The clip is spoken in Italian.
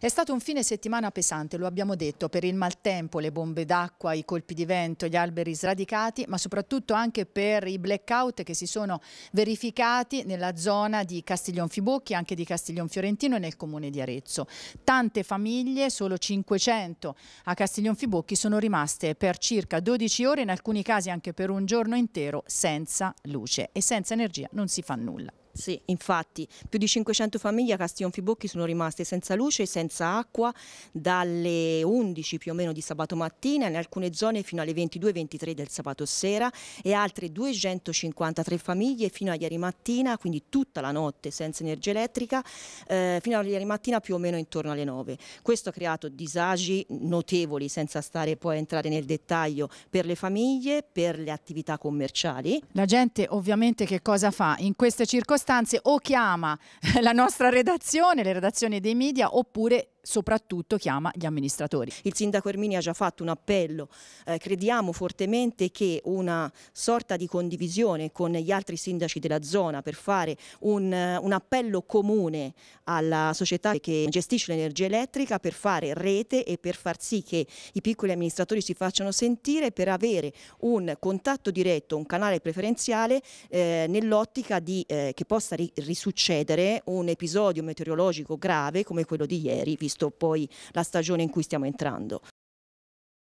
È stato un fine settimana pesante, lo abbiamo detto, per il maltempo, le bombe d'acqua, i colpi di vento, gli alberi sradicati, ma soprattutto anche per i blackout che si sono verificati nella zona di Castiglion Fibocchi, anche di Castiglion Fiorentino e nel comune di Arezzo. Tante famiglie, solo 500 a Castiglion Fibocchi, sono rimaste per circa 12 ore, in alcuni casi anche per un giorno intero, senza luce e senza energia non si fa nulla. Sì, infatti, più di 500 famiglie a Castionfibocchi sono rimaste senza luce e senza acqua dalle 11 più o meno di sabato mattina, in alcune zone fino alle 22-23 del sabato sera e altre 253 famiglie fino a ieri mattina, quindi tutta la notte senza energia elettrica, eh, fino a ieri mattina più o meno intorno alle 9. Questo ha creato disagi notevoli, senza stare poi a entrare nel dettaglio, per le famiglie, per le attività commerciali. La gente ovviamente che cosa fa? In queste circostanze circostanze o chiama la nostra redazione, le redazioni dei media, oppure soprattutto chiama gli amministratori. Il sindaco Ermini ha già fatto un appello, eh, crediamo fortemente che una sorta di condivisione con gli altri sindaci della zona per fare un, eh, un appello comune alla società che gestisce l'energia elettrica per fare rete e per far sì che i piccoli amministratori si facciano sentire per avere un contatto diretto, un canale preferenziale eh, nell'ottica eh, che possa ri risuccedere un episodio meteorologico grave come quello di ieri visto poi la stagione in cui stiamo entrando.